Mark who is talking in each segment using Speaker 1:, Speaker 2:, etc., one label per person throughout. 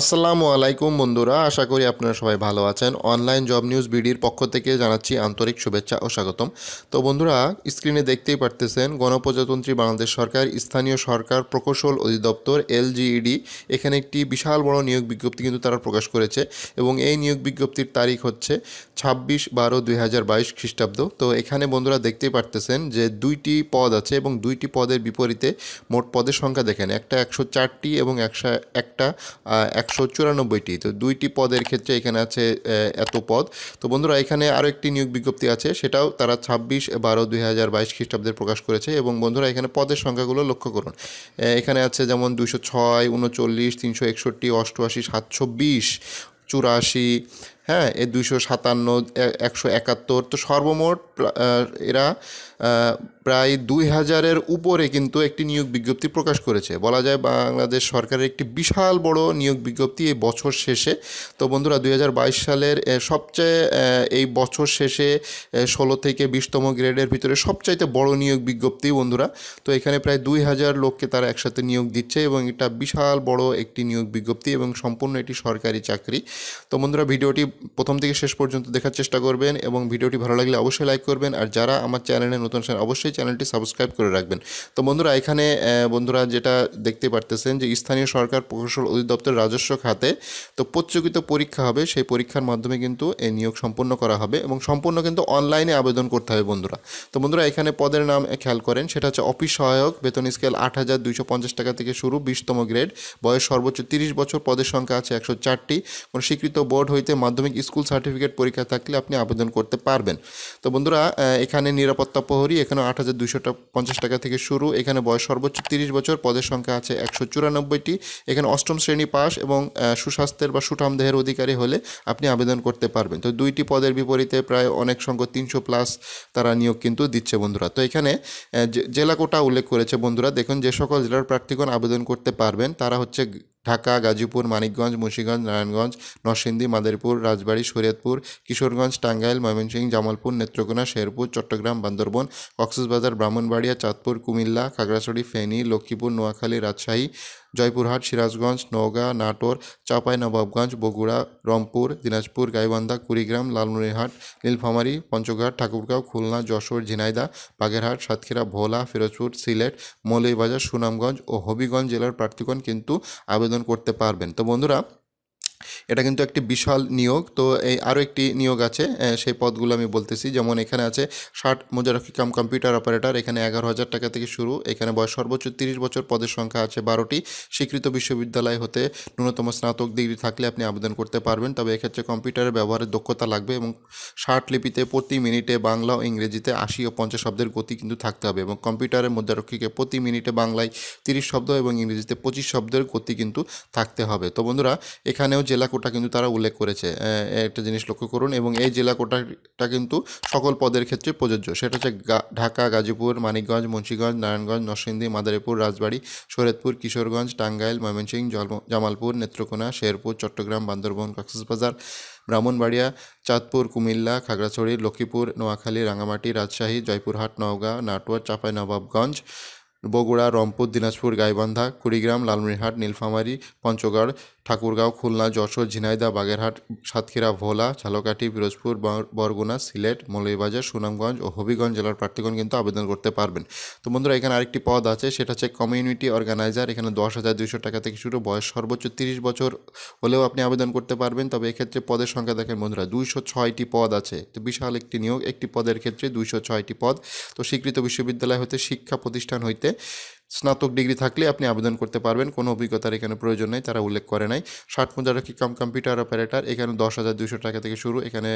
Speaker 1: আসসালামু আলাইকুম বন্ধুরা আশা করি আপনারা সবাই ভালো আছেন অনলাইন জব নিউজ বিডির পক্ষ থেকে জানাচ্ছি আন্তরিক শুভেচ্ছা ও স্বাগতম তো বন্ধুরা স্ক্রিনে দেখতেই পারতেছেন গণপ্রজাতন্ত্রী বাংলাদেশ সরকার স্থানীয় সরকার প্রকৌশল অধিদপ্তর এলজিইডি এখানে একটি বিশাল বড় নিয়োগ বিজ্ঞপ্তি কিন্তু তারা প্রকাশ করেছে এবং এই নিয়োগ বিজ্ঞপ্তির তারিখ হচ্ছে ছাব্বিশ বারো দুই খ্রিস্টাব্দ তো এখানে বন্ধুরা দেখতেই পারতেছেন যে দুইটি পদ আছে এবং দুইটি পদের বিপরীতে মোট পদের সংখ্যা দেখেন একটা একশো চারটি এবং একশো একটা একশো চুরানব্বইটি তো দুইটি পদের ক্ষেত্রে এখানে আছে এত পদ তো বন্ধুরা এখানে আরও একটি নিয়োগ বিজ্ঞপ্তি আছে সেটাও তারা ছাব্বিশ বারো দুই হাজার বাইশ খ্রিস্টাব্দে প্রকাশ করেছে এবং বন্ধুরা এখানে পদের সংখ্যাগুলো লক্ষ্য করুন এখানে আছে যেমন দুইশো ছয় উনচল্লিশ তিনশো একষট্টি অষ্টআশি সাতশো বিশ চুরাশি হ্যাঁ এ দুশো সাতান্ন একশো একাত্তর তো সর্বমোট এরা প্রায় দুই হাজারের উপরে কিন্তু একটি নিয়োগ বিজ্ঞপ্তি প্রকাশ করেছে বলা যায় বাংলাদেশ সরকারের একটি বিশাল বড় নিয়োগ বিজ্ঞপ্তি এই বছর শেষে তো বন্ধুরা দুই সালের সবচেয়ে এই বছর শেষে ষোলো থেকে বিশতম গ্রেডের ভিতরে সবচাইতে বড় নিয়োগ বিজ্ঞপ্তি বন্ধুরা তো এখানে প্রায় দুই হাজার লোককে তারা একসাথে নিয়োগ দিচ্ছে এবং এটা বিশাল বড় একটি নিয়োগ বিজ্ঞপ্তি এবং সম্পূর্ণ এটি সরকারি চাকরি তো বন্ধুরা ভিডিওটি প্রথম থেকে শেষ পর্যন্ত দেখার চেষ্টা করবেন এবং ভিডিওটি ভালো লাগলে অবশ্যই লাইক করবেন আর যারা আমার চ্যানেলে নতুন আসেন অবশ্যই চ্যানেলটি সাবস্ক্রাইব করে রাখবেন তো বন্ধুরা এখানে বন্ধুরা যেটা দেখতে পারতেছেন যে স্থানীয় সরকার প্রকৌশল অধিদপ্তর রাজস্ব খাতে তো প্রতিযোগিতা পরীক্ষা হবে সেই পরীক্ষার মাধ্যমে কিন্তু এই নিয়োগ সম্পন্ন করা হবে এবং সম্পূর্ণ কিন্তু অনলাইনে আবেদন করতে হবে বন্ধুরা তো বন্ধুরা এখানে পদের নাম খেয়াল করেন সেটা হচ্ছে অফিস সহায়ক বেতন স্কেল আট হাজার দুইশো পঞ্চাশ টাকা থেকে শুরু বিশতম গ্রেড বয়স সর্বোচ্চ তিরিশ বছর পদের সংখ্যা আছে একশো চারটি কোনো স্বীকৃত বোর্ড হইতে মাধ্যমিক মাধ্যমিক স্কুল সার্টিফিকেট পরীক্ষা থাকলে আপনি আবেদন করতে পারবেন তো বন্ধুরা এখানে নিরাপত্তা প্রহরী এখানে আট হাজার দুশোটা পঞ্চাশ টাকা থেকে শুরু এখানে বয়স সর্বোচ্চ তিরিশ বছর পদের সংখ্যা আছে একশো চুরানব্বইটি এখানে অষ্টম শ্রেণী পাস এবং সুস্বাস্থ্যের বা সুঠাম দেহের অধিকারী হলে আপনি আবেদন করতে পারবেন তো দুইটি পদের বিপরীতে প্রায় অনেক সংখ্যক তিনশো প্লাস তারা নিয়োগ কিন্তু দিচ্ছে বন্ধুরা তো এখানে জেলা কোটা উল্লেখ করেছে বন্ধুরা দেখুন যে সকল জেলার প্রার্থীগণ আবেদন করতে পারবেন তারা হচ্ছে ঢাকা গাজীপুর মানিকগঞ্জ মুন্সিগঞ্জ নারায়ণগঞ্জ নরসিংদী মাদারীপুর রাজবাড়ী শরীয়তপুর কিশোরগঞ্জ টাঙ্গাইল ময়মনসিংহ জামালপুর নেত্রকোনা শেরপুর চট্টগ্রাম বান্দরবন কক্সবাজার ব্রাহ্মণবাড়িয়া চাঁদপুর কুমিল্লা খাগড়াছড়ি ফেনী লক্ষ্মীপুর নোয়াখালী রাজশাহী জয়পুরহাট সিরাজগঞ্জ নওগাঁ নাটোর নবাবগঞ্জ বগুড়া রংপুর দিনাজপুর গাইবান্ধা কুড়িগ্রাম লালমনিরহাট নীলফামারী পঞ্চগড় ঠাকুরগাঁও খুলনা যশোর ঝিনাইদা বাগেরহাট সাতক্ষীরা ভোলা ফিরোজপুর সিলেট মৌলভীবাজার সুনামগঞ্জ ও হবিগঞ্জ জেলার প্রার্থীগণ কিন্তু আবেদন করতে পারবেন তো বন্ধুরা এটা কিন্তু একটি বিশাল নিয়োগ তো এই আরও একটি নিয়োগ আছে সেই পদগুলো আমি বলতেছি যেমন এখানে আছে ষাট মোজারফি কাম কম্পিউটার অপারেটর এখানে এগারো হাজার টাকা থেকে শুরু এখানে বয়স সর্বোচ্চ তিরিশ বছর পদের সংখ্যা আছে বারোটি স্বীকৃত বিশ্ববিদ্যালয় হতে ন্যূনতম স্নাতক ডিগ্রি থাকলে আপনি আবেদন করতে পারবেন তবে এক্ষেত্রে কম্পিউটারের ব্যবহারের দক্ষতা লাগবে এবং ষাট লিপিতে প্রতি মিনিটে বাংলা ও ইংরেজিতে আশি ও পঞ্চাশ শব্দের গতি কিন্তু থাকতে হবে এবং কম্পিউটারের মুদ্রারক্ষীকে প্রতি মিনিটে বাংলায় তিরিশ শব্দ এবং ইংরেজিতে পঁচিশ শব্দের গতি কিন্তু থাকতে হবে তো বন্ধুরা এখানেও জেলা কোটা কিন্তু তারা উল্লেখ করেছে একটা জিনিস লক্ষ্য করুন এবং এই জেলা কোটাটা কিন্তু সকল পদের ক্ষেত্রে প্রযোজ্য সেটা হচ্ছে ঢাকা গাজীপুর মানিকগঞ্জ মুন্সীগঞ্জ নারায়ণগঞ্জ নরসিংদী মাদারীপুর রাজবাড়ি শরীয়তপুর কিশোরগঞ্জ টাঙ্গাইল ময়মনসিংহ জামালপুর নেত্রকোনা শেরপুর চট্টগ্রাম বান্দরবন কক্সবাজার ব্রাহ্মণবাড়িয়া চাঁদপুর কুমিল্লা খাগড়াছড়ি লক্ষ্মীপুর নোয়াখালী রাঙামাটি রাজশাহী জয়পুরহাট নওগাঁ চাঁপাই নবাবগঞ্জ বগুড়া রংপুর দিনাজপুর গাইবান্ধা কুড়িগ্রাম লালমনিরহাট নীলফামারি পঞ্চগড় ঠাকুরগাঁও খুলনা যশোর ঝিনাইদা বাগেরহাট সাতক্ষীরা ভোলা ঝালকাঠি পিরোজপুর বরগুনা সিলেট মৌলভীবাজার সুনামগঞ্জ ও হবিগঞ্জ জেলার প্রার্থীগণ কিন্তু আবেদন করতে পারবেন তো বন্ধুরা এখানে আরেকটি পদ আছে সেটা হচ্ছে কমিউনিটি অর্গানাইজার এখানে দশ হাজার দুইশো টাকা থেকে শুরু বয়স সর্বোচ্চ তিরিশ বছর হলেও আপনি আবেদন করতে পারবেন তবে এক্ষেত্রে পদের সংখ্যা দেখেন বন্ধুরা দুইশো ছয়টি পদ আছে তো বিশাল একটি নিয়োগ একটি পদের ক্ষেত্রে দুইশো ছয়টি পদ তো স্বীকৃত বিশ্ববিদ্যালয় হতে শিক্ষা প্রতিষ্ঠান হইতে স্নাতক ডিগ্রি থাকলে আপনি আবেদন করতে পারবেন কোনো অভিজ্ঞতার এখানে প্রয়োজন নেই তারা উল্লেখ করে নাই ষাট মুজারকি কম কম্পিউটার অপারেটর এখানে দশ হাজার দুশো টাকা থেকে শুরু এখানে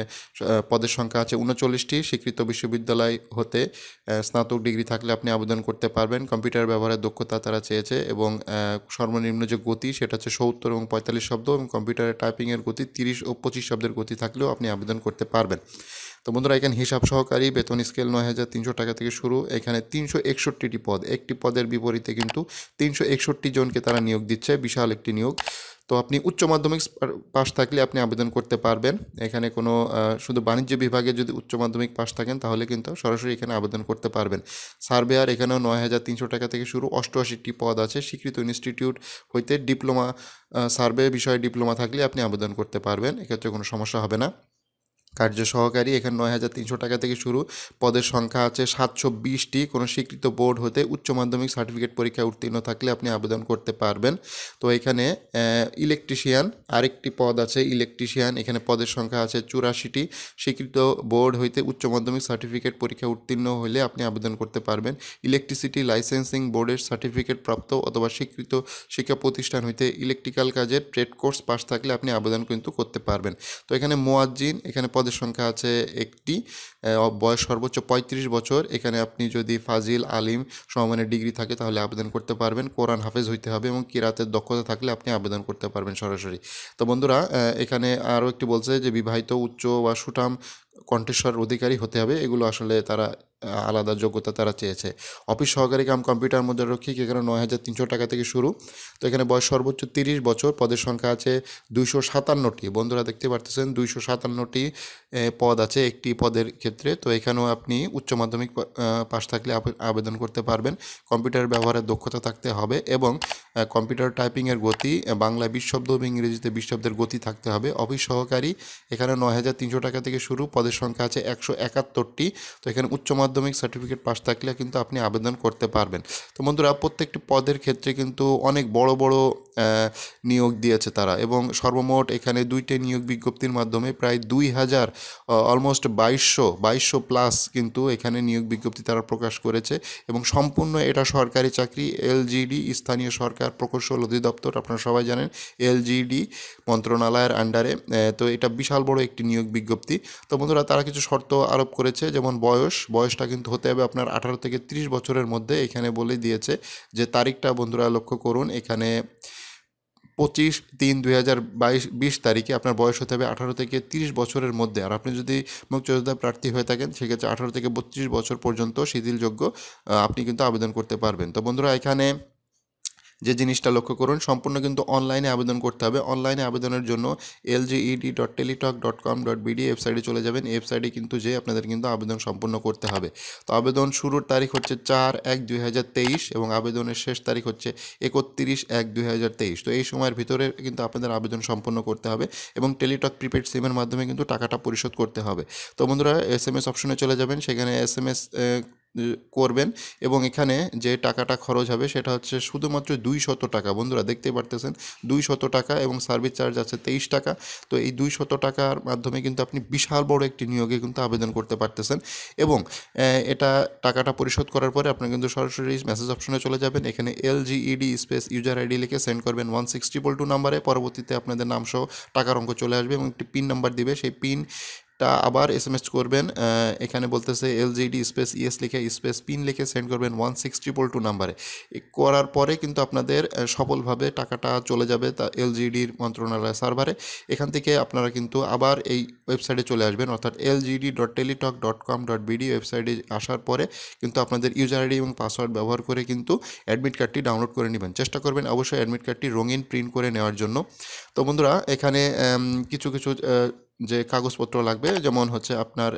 Speaker 1: পদের সংখ্যা আছে উনচল্লিশটি স্বীকৃত বিশ্ববিদ্যালয় হতে স্নাতক ডিগ্রি থাকলে আপনি আবেদন করতে পারবেন কম্পিউটার ব্যবহারের দক্ষতা তারা চেয়েছে এবং সর্বনিম্ন যে গতি সেটা হচ্ছে সত্তর এবং পঁয়তাল্লিশ শব্দ এবং কম্পিউটারের টাইপিংয়ের গতি তিরিশ ও পঁচিশ শব্দের গতি থাকলেও আপনি আবেদন করতে পারবেন তো বন্ধুরা এখানে হিসাব সহকারী বেতন স্কেল নয় হাজার তিনশো টাকা থেকে শুরু এখানে তিনশো একষট্টিটি পদ একটি পদের বিপরীতে কিন্তু তিনশো একষট্টি জনকে তারা নিয়োগ দিচ্ছে বিশাল একটি নিয়োগ তো আপনি উচ্চ মাধ্যমিক পাশ থাকলে আপনি আবেদন করতে পারবেন এখানে কোনো শুধু বাণিজ্য বিভাগে যদি উচ্চ মাধ্যমিক পাশ থাকেন তাহলে কিন্তু সরাসরি এখানে আবেদন করতে পারবেন সার্ভেয়ার এখানেও নয় হাজার তিনশো টাকা থেকে শুরু অষ্টআশিটি পদ আছে স্বীকৃত ইনস্টিটিউট হইতে ডিপ্লোমা সার্ভে বিষয়ে ডিপ্লোমা থাকলে আপনি আবেদন করতে পারবেন এক্ষেত্রে কোনো সমস্যা হবে না কার্য সহকারী এখানে নয় হাজার তিনশো টাকা থেকে শুরু পদের সংখ্যা আছে সাতশো বিশটি কোনো স্বীকৃত বোর্ড হতে উচ্চ মাধ্যমিক সার্টিফিকেট পরীক্ষা উত্তীর্ণ থাকলে আপনি আবেদন করতে পারবেন তো এখানে ইলেকট্রিশিয়ান আরেকটি পদ আছে ইলেকট্রিশিয়ান এখানে পদের সংখ্যা আছে চুরাশিটি স্বীকৃত বোর্ড হইতে উচ্চ মাধ্যমিক সার্টিফিকেট পরীক্ষা উত্তীর্ণ হলে আপনি আবেদন করতে পারবেন ইলেকট্রিসিটি লাইসেন্সিং বোর্ডের সার্টিফিকেট প্রাপ্ত অথবা স্বীকৃত শিক্ষা প্রতিষ্ঠান হইতে ইলেকট্রিক্যাল কাজের ট্রেড কোর্স পাস থাকলে আপনি আবেদন কিন্তু করতে পারবেন তো এখানে মোয়াজ্জিন এখানে পদের সংখ্যা আছে একটি বয়স সর্বোচ্চ ৩৫ বছর এখানে আপনি যদি ফাজিল আলিম সমমানের ডিগ্রি থাকে তাহলে আবেদন করতে পারবেন কোরআন হাফেজ হইতে হবে এবং কিরাতের দক্ষতা থাকলে আপনি আবেদন করতে পারবেন সরাসরি তো বন্ধুরা এখানে আরও একটি বলছে যে বিবাহিত উচ্চ বা সুঠাম কণ্ঠেশ্বর অধিকারী হতে হবে এগুলো আসলে তারা আলাদা যোগ্যতা তারা চেয়েছে অফিস সহকারী কাম কম্পিউটার মধ্যে রক্ষিক এখানে নয় হাজার তিনশো টাকা থেকে শুরু তো এখানে বয়স সর্বোচ্চ তিরিশ বছর পদের সংখ্যা আছে দুইশো সাতান্নটি বন্ধুরা দেখতে পারতেছেন দুইশো সাতান্নটি পদ আছে একটি পদের ক্ষেত্রে তো এখানেও আপনি উচ্চ মাধ্যমিক পাশ থাকলে আবেদন করতে পারবেন কম্পিউটার ব্যবহারের দক্ষতা থাকতে হবে এবং কম্পিউটার টাইপিংয়ের গতি বাংলা বিশ্বব্দ এবং ইংরেজিতে বিশ্বব্দের গতি থাকতে হবে অফিস সহকারী এখানে নয় হাজার তিনশো টাকা থেকে শুরু পদের সংখ্যা আছে একশো একাত্তরটি তো এখানে উচ্চ মাধ্যমিক সার্টিফিকেট পাস থাকলে কিন্তু আপনি আবেদন করতে পারবেন তো বন্ধুরা প্রত্যেকটি পদের ক্ষেত্রে কিন্তু অনেক বড় বড় নিয়োগ দিয়েছে তারা এবং সর্বমোট এখানে দুইটি নিয়োগ বিজ্ঞপ্তির মাধ্যমে প্রায় দুই হাজার অলমোস্ট বাইশশো বাইশশো প্লাস কিন্তু এখানে নিয়োগ বিজ্ঞপ্তি তারা প্রকাশ করেছে এবং সম্পূর্ণ এটা সরকারি চাকরি এলজিডি স্থানীয় সরকার প্রকৌশল অধিদপ্তর আপনারা সবাই জানেন এলজিডি মন্ত্রণালয়ের আন্ডারে তো এটা বিশাল বড় একটি নিয়োগ বিজ্ঞপ্তি তো বন্ধুরা তারা কিছু শর্ত আরোপ করেছে যেমন বয়স বয়সটা কিন্তু হতে হবে আপনার আঠারো থেকে ৩০ বছরের মধ্যে এখানে বলে দিয়েছে যে তারিখটা বন্ধুরা লক্ষ্য করুন এখানে পঁচিশ তিন দুই হাজার বাইশ বিশ তারিখে আপনার বয়স হতে হবে আঠারো থেকে তিরিশ বছরের মধ্যে আর আপনি যদি মুক্তিযোদ্ধা প্রার্থী হয়ে থাকেন সেক্ষেত্রে আঠারো থেকে বত্রিশ বছর পর্যন্ত শিথিলযোগ্য আপনি কিন্তু আবেদন করতে পারবেন তো বন্ধুরা এখানে যে জিনিসটা লক্ষ্য করুন সম্পূর্ণ কিন্তু অনলাইনে আবেদন করতে হবে অনলাইনে আবেদনের জন্য L GED dot Teletalk dot com dot BD ওয়েবসাইটে চলে যাবেন ওয়েবসাইটে কিন্তু যে আপনাদের কিন্তু আবেদন সম্পূর্ণ করতে হবে তো আবেদন শুরুর তারিখ হচ্ছে চার এক দুই এবং আবেদনের শেষ তারিখ হচ্ছে একত্রিশ এক দুই তো এই সময়ের ভিতরে কিন্তু আপনাদের আবেদন সম্পূর্ণ করতে হবে এবং টেলিটক প্রিপেড সিমের মাধ্যমে কিন্তু টাকাটা পরিশোধ করতে হবে তো বন্ধুরা এস এম এস অপশনে চলে যাবেন সেখানে এস এম এস করবেন এবং এখানে যে টাকাটা খরচ হবে সেটা হচ্ছে শুধুমাত্র দুই শত টাকা বন্ধুরা দেখতে পারতেছেন দুই শত টাকা এবং সার্ভিস চার্জ আছে তেইশ টাকা তো এই দুই শত টাকার মাধ্যমে কিন্তু আপনি বিশাল বড় একটি নিয়োগে কিন্তু আবেদন করতে পারতেছেন এবং এটা টাকাটা পরিশোধ করার পরে আপনি কিন্তু সরাসরি মেসেজ অপশনে চলে যাবেন এখানে L GED space user ID লিখে সেন্ড করবেন ওয়ান সিক্সটি ট্রিপল টু নাম্বারে পরবর্তীতে আপনাদের নামসহ টাকার অঙ্ক চলে আসবে এবং একটি পিন নাম্বার দিবে সেই পিন তা আবার এস এম এস করবেন এখানে বলতেছে এলজিডি স্পেস ইএস লিখে স্পেস e পিন লিখে সেন্ড করবেন ওয়ান সিক্স ট্রিপল টু নাম্বারে করার পরে কিন্তু আপনাদের সফলভাবে টাকাটা চলে যাবে তা এলজিডির মন্ত্রণালয় সার্ভারে এখান থেকে আপনারা কিন্তু আবার এই ওয়েবসাইটে চলে আসবেন অর্থাৎ LGED dot Teletalk dot com dot BD ওয়েবসাইটে আসার পরে কিন্তু আপনাদের ইউজার আইডি এবং পাসওয়ার্ড ব্যবহার করে কিন্তু অ্যাডমিট কার্ডটি ডাউনলোড করে নেবেন চেষ্টা করবেন অবশ্যই অ্যাডমিট কার্ডটি রঙিন প্রিন্ট করে নেওয়ার জন্য তো বন্ধুরা এখানে কিছু কিছু যে কাগজপত্র লাগবে যেমন হচ্ছে আপনার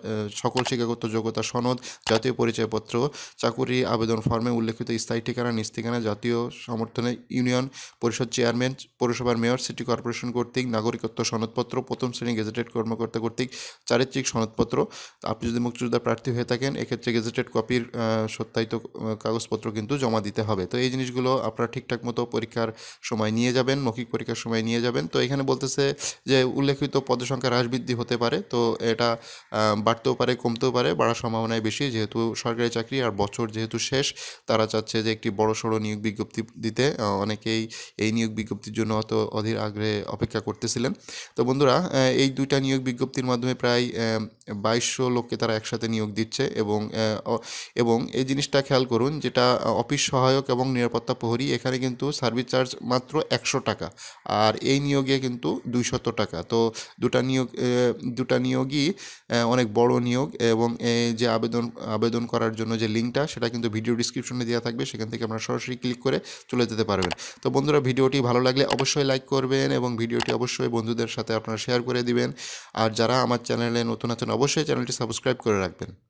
Speaker 1: সকল শিক্ষাগত যোগ্যতা সনদ জাতীয় পরিচয়পত্র চাকুরি আবেদন ফর্মে উল্লেখিত স্থায়ী ঠিকানা নিজ ঠিকানা জাতীয় সমর্থনে ইউনিয়ন পরিষদ চেয়ারম্যান পৌরসভার মেয়র সিটি কর্পোরেশন কর্তৃক নাগরিকত্ব সনদপত্র প্রথম শ্রেণী গেজেটেড কর্মকর্তা কর্তৃক চারিত্রিক সনদপত্র আপনি যদি মুক্তিযোদ্ধা প্রার্থী হয়ে থাকেন এক্ষেত্রে গেজেটেড কপির সত্যায়িত কাগজপত্র কিন্তু জমা দিতে হবে তো এই জিনিসগুলো আপনারা ঠিকঠাক মতো পরীক্ষার সময় নিয়ে যাবেন মৌখিক পরীক্ষার সময় নিয়ে যাবেন তো এখানে বলতেছে যে উল্লেখিত পদসংখ্যা হ্রাস বৃদ্ধি হতে পারে তো এটা বাড়তেও পারে কমতেও পারে বাড়ার সম্ভাবনায় বেশি যেহেতু সরকারি চাকরি আর বছর যেহেতু শেষ তারা চাচ্ছে যে একটি বড় সড়ো নিয়োগ বিজ্ঞপ্তি দিতে অনেকেই এই নিয়োগ বিজ্ঞপ্তির জন্য অত অধীর আগ্রহে অপেক্ষা করতেছিলেন তো বন্ধুরা এই দুইটা নিয়োগ বিজ্ঞপ্তির মাধ্যমে প্রায় বাইশশো লোককে তারা একসাথে নিয়োগ দিচ্ছে এবং এবং এই জিনিসটা খেয়াল করুন যেটা অফিস সহায়ক এবং নিরাপত্তা প্রহরী এখানে কিন্তু সার্ভিস চার্জ মাত্র একশো টাকা আর এই নিয়োগে কিন্তু দুইশত টাকা তো দুটা নিয়োগ দুটা নিয়োগই অনেক বড় নিয়োগ এবং যে আবেদন আবেদন করার জন্য যে লিঙ্কটা সেটা কিন্তু ভিডিও ডিসক্রিপশনে দেওয়া থাকবে সেখান থেকে আপনারা সরাসরি ক্লিক করে চলে যেতে পারবেন তো বন্ধুরা ভিডিওটি ভালো লাগলে অবশ্যই লাইক করবেন এবং ভিডিওটি অবশ্যই বন্ধুদের সাথে আপনারা শেয়ার করে দিবেন আর যারা আমার চ্যানেলে নতুন আছেন অবশ্যই চ্যানেলটি সাবস্ক্রাইব করে রাখবেন